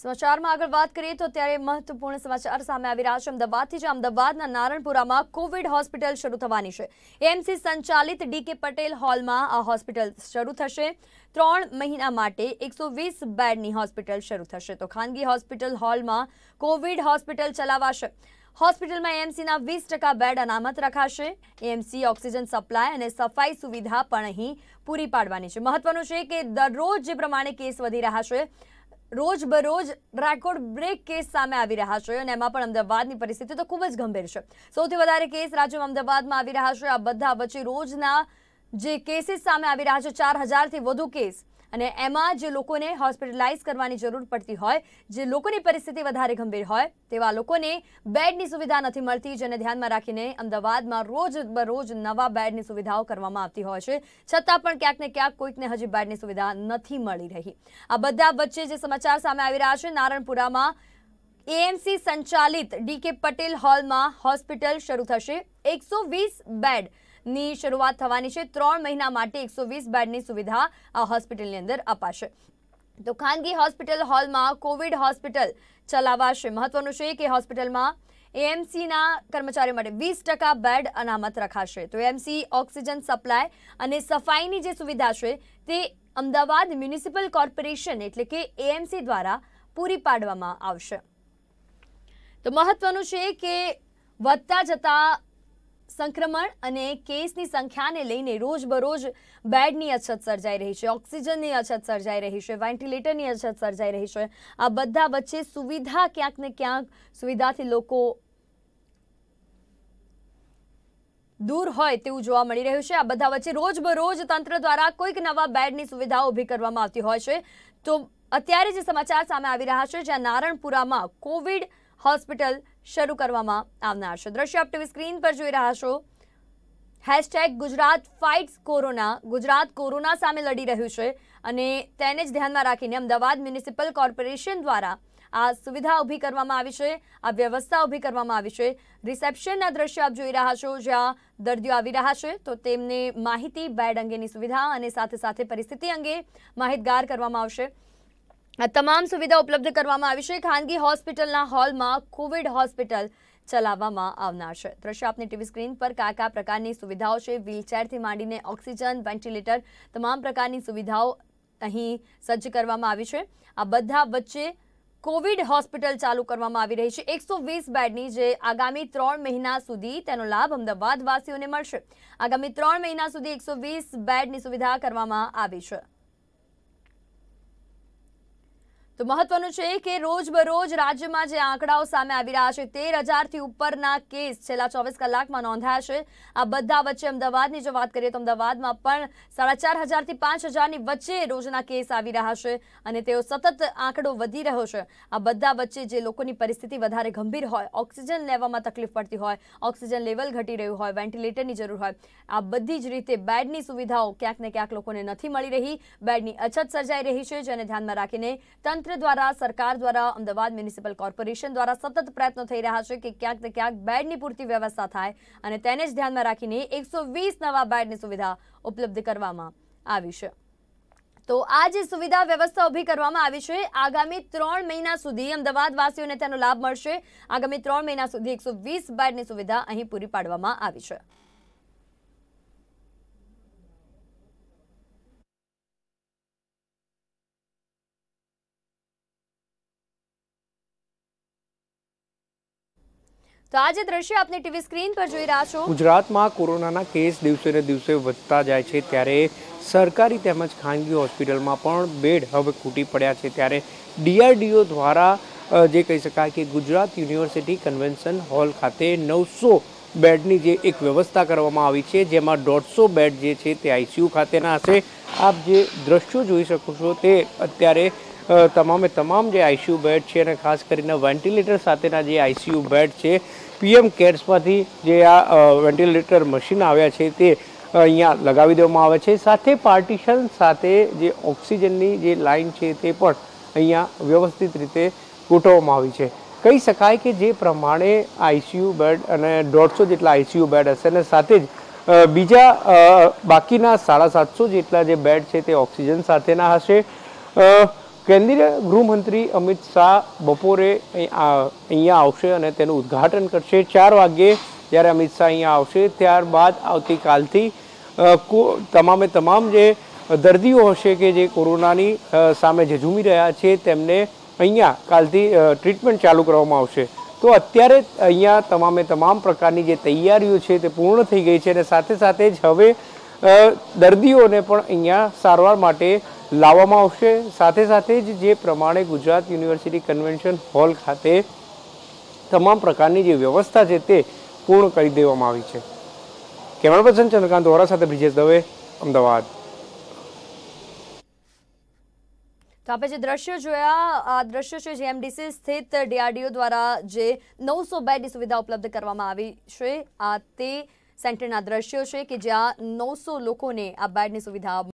સમાચારમાં આગળ વાત કરીએ તો અત્યારે મહત્વપૂર્ણ સમાચાર સામે આવી રહ્યા છે અમદાવાદથી જ અમદાવાદના નારણપુરામાં કોવિડ હોસ્પિટલ શરૂ થવાની છે એમસી સંચાલિત ડીકે પટેલ હોલમાં આ હોસ્પિટલ શરૂ થશે ત્રણ મહિના માટે એકસો વીસ બેડની હોસ્પિટલ શરૂ થશે તો ખાનગી હોસ્પિટલ હોલમાં કોવિડ હોસ્પિટલ ચલાવાશે હોસ્પિટલમાં એમસીના વીસ ટકા બેડ અનામત રખાશે એમસી ઓક્સિજન સપ્લાય અને સફાઈ સુવિધા પણ અહીં પૂરી પાડવાની છે મહત્વનું છે કે દરરોજ જે પ્રમાણે કેસ વધી રહ્યા છે રોજબરોજ રેકોર્ડ બ્રેક કેસ સામે આવી રહ્યા છે અને એમાં પણ અમદાવાદની પરિસ્થિતિ તો ખૂબ જ ગંભીર છે સૌથી વધારે કેસ રાજ્યમાં અમદાવાદમાં આવી રહ્યા છે આ બધા વચ્ચે રોજના જે કેસીસ સામે આવી રહ્યા છે ચાર હજારથી વધુ કેસ અને એમાં જે લોકોને હોસ્પિટલાઇઝ કરવાની જરૂર પડતી હોય જે લોકોની પરિસ્થિતિ વધારે ગંભીર હોય તેવા લોકોને બેડની સુવિધા નથી મળતી જેને ધ્યાનમાં રાખીને અમદાવાદમાં રોજ બરોજ નવા બેડની સુવિધાઓ કરવામાં આવતી હોય છે છતાં પણ ક્યાંક ને ક્યાંક કોઈકને હજી બેડની સુવિધા નથી મળી રહી આ બધા વચ્ચે જે સમાચાર સામે આવી રહ્યા છે નારણપુરામાં AMC સંચાલિત DK પટેલ હોલ માં હોસ્પિટલ શરૂ થશે 120 બેડ ની શરૂઆત થવાની છે 3 મહિના માટે 120 બેડ ની સુવિધા આ હોસ્પિટલ ની અંદર ઉપાશે તો ખાનગી હોસ્પિટલ હોલ માં કોવિડ હોસ્પિટલ ચલાવાશે મહત્વનું છે કે હોસ્પિટલ માં AMC ના કર્મચારી માટે 20% બેડ અનામત रखाશે તો AMC ઓક્સિજન સપ્લાય અને સફાઈ ની જે સુવિધા છે તે અમદાવાદ મ્યુનિસિપલ કોર્પોરેશન એટલે કે AMC દ્વારા પૂરી પાડવામાં આવશે તો મહત્વનું છે કે વધતા જતા સંક્રમણ અને કેસની સંખ્યાને લઈને રોજબરોજ બેડની અછત સર્જાઈ રહી છે ઓક્સિજનની અછત સર્જાઈ રહી છે વેન્ટિલેટરની અછત સર્જાઈ રહી છે આ બધા વચ્ચે સુવિધા ક્યાંક ને ક્યાંક સુવિધાથી લોકો દૂર હોય તેવું જોવા મળી રહ્યું છે આ બધા વચ્ચે રોજબરોજ તંત્ર દ્વારા કોઈક નવા બેડની સુવિધાઓ ઊભી કરવામાં આવતી હોય છે તો અત્યારે જે સમાચાર સામે આવી રહ્યા છે જ્યાં નારણપુરામાં કોવિડ હોસ્પિટલ શરૂ કરવામાં આવનાર છે દ્રશ્ય આપ ટીવી સ્ક્રીન પર જોઈ રહ્યા છો hashtag Gujarat fights corona Gujarat corona સામે લડી રહ્યું છે અને તેને જ ધ્યાનમાં રાખીને અમદાવાદ મ્યુનિસિપલ કોર્પોરેશન દ્વારા આ સુવિધા ઊભી કરવામાં આવી છે આ વ્યવસ્થા ઊભી કરવામાં આવી છે રિસેપ્શનના દ્રશ્ય આપ જોઈ રહ્યા છો જ્યાં દર્દીઓ આવી રહ્યા છે તો તેમને માહિતી બેડ અંગેની સુવિધા અને સાથે સાથે પરિસ્થિતિ અંગે માહિતગાર કરવામાં આવશે આ તમામ સુવિધા ઉપલબ્ધ કરવામાં આવી છે ખાનગી હોસ્પિટલના હોલમાં કોવિડ હોસ્પિટલ ચલાવવામાં આવનાર છે દ્રશ્ય આપની ટીવી સ્ક્રીન પર કયા કયા પ્રકારની સુવિધાઓ છે વ્હીલચેરથી માંડીને ઓક્સિજન વેન્ટિલેટર તમામ પ્રકારની સુવિધાઓ અહીં સજ્જ કરવામાં આવી છે આ બધા વચ્ચે કોવિડ હોસ્પિટલ ચાલુ કરવામાં આવી રહી છે એકસો વીસ બેડની જે આગામી ત્રણ મહિના સુધી તેનો લાભ અમદાવાદવાસીઓને મળશે આગામી ત્રણ મહિના સુધી એકસો વીસ બેડની સુવિધા કરવામાં આવી છે તો મહત્વનું છે કે રોજબરોજ રાજ્યમાં જે આંકડાઓ સામે આવી રહ્યા છે તેર હજારથી ઉપરના કેસ છેલ્લા ચોવીસ કલાકમાં નોંધાયા છે આ બધા વચ્ચે અમદાવાદની જો વાત કરીએ તો અમદાવાદમાં પણ સાડા ચાર હજારથી પાંચ હજારની વચ્ચે રોજના કેસ આવી રહ્યા છે અને તેઓ સતત આંકડો વધી રહ્યો છે આ બધા વચ્ચે જે લોકોની પરિસ્થિતિ વધારે ગંભીર હોય ઓક્સિજન લેવામાં તકલીફ પડતી હોય ઓક્સિજન લેવલ ઘટી રહ્યું હોય વેન્ટિલેટરની જરૂર હોય આ બધી જ રીતે બેડની સુવિધાઓ ક્યાંક ને ક્યાંક લોકોને નથી મળી રહી બેડની અછત સર્જાઈ રહી છે જેને ધ્યાનમાં રાખીને તંત્ર તંત્ર દ્વારા સરકાર દ્વારા અમદાવાદ મ્યુનિસિપલ કોર્પોરેશન દ્વારા સતત પ્રયત્નો થઈ રહ્યા છે કે ક્યાંક ને ક્યાંક બેડની પૂરતી વ્યવસ્થા થાય અને તેને જ ધ્યાનમાં રાખીને એકસો નવા બેડની સુવિધા ઉપલબ્ધ કરવામાં આવી છે તો આ જે સુવિધા વ્યવસ્થા ઊભી કરવામાં આવી છે આગામી ત્રણ મહિના સુધી અમદાવાદવાસીઓને તેનો લાભ મળશે આગામી ત્રણ મહિના સુધી એકસો બેડની સુવિધા અહીં પૂરી પાડવામાં આવી છે તો આજે દ્રશ્ય આપને ટીવી સ્ક્રીન પર જોઈ રહ્યા છો ગુજરાતમાં કોરોનાના કેસ દિવસે ને દિવસે વધતા જાય છે ત્યારે સરકારી તેમજ ખાનગી હોસ્પિટલમાં પણ બેડ હવે ખૂટી પડ્યા છે ત્યારે ડીઆરડીઓ દ્વારા જે કહી શકાય કે ગુજરાત યુનિવર્સિટી કન્વેન્શન હોલ ખાતે નવસો બેડની જે એક વ્યવસ્થા કરવામાં આવી છે જેમાં દોઢસો બેડ જે છે તે આઈસીયુ ખાતેના હશે આપ જે દ્રશ્યો જોઈ શકો છો તે અત્યારે તમામે તમામ જે આઈસીયુ બેડ છે અને ખાસ કરીને વેન્ટિલેટર સાથેના જે આઈસીયુ બેડ છે પીએમ કેર્સમાંથી જે આ વેન્ટિલેટર મશીન આવ્યા છે તે અહીંયા લગાવી દેવામાં આવે છે સાથે પાર્ટીશન સાથે જે ઓક્સિજનની જે લાઇન છે તે પણ અહીંયા વ્યવસ્થિત રીતે ગોઠવવામાં આવી છે કહી શકાય કે જે પ્રમાણે આઈસીયુ બેડ અને દોઢસો જેટલા આઈસીયુ બેડ હશે અને સાથે જ બીજા બાકીના સાડા સાતસો જેટલા જે બેડ છે તે ઓક્સિજન સાથેના હશે કેન્દ્રીય ગૃહમંત્રી અમિત શાહ બપોરે અહીંયા આવશે અને તેનું ઉદ્ઘાટન કરશે ચાર વાગ્યે જ્યારે અમિત શાહ અહીંયા આવશે ત્યારબાદ આવતીકાલથી તમામે તમામ જે દર્દીઓ હશે કે જે કોરોનાની સામે જે રહ્યા છે તેમને અહીંયા કાલથી ટ્રીટમેન્ટ ચાલુ કરવામાં આવશે તો અત્યારે અહીંયા તમામે તમામ પ્રકારની જે તૈયારીઓ છે તે પૂર્ણ થઈ ગઈ છે અને સાથે સાથે જ હવે દર્દીઓને પણ અહીંયા સારવાર માટે લાવવામાં આવશે સાથે સાથે જ જે પ્રમાણે ગુજરાત યુનિવર્સિટી કન્વેન્શન હોલ ખાતે તમામ પ્રકારની જે વ્યવસ્થા છે તે પૂર્ણ કરી દેવામાં આવી છે કેમેરા પર્સન ચંદ્રકાંત વોરા સાથે બ્રિજેશ દવે અમદાવાદ તો આપણે જે દ્રશ્ય જોયા આ દ્રશ્ય છે જીએમડીસી સ્થિત ડીઆરડીઓ દ્વારા જે નવસો બેડની સુવિધા ઉપલબ્ધ કરવામાં આવી છે આ તે સેન્ટરના દ્રશ્યો છે કે જ્યાં નવસો લોકોને આ બેડની સુવિધા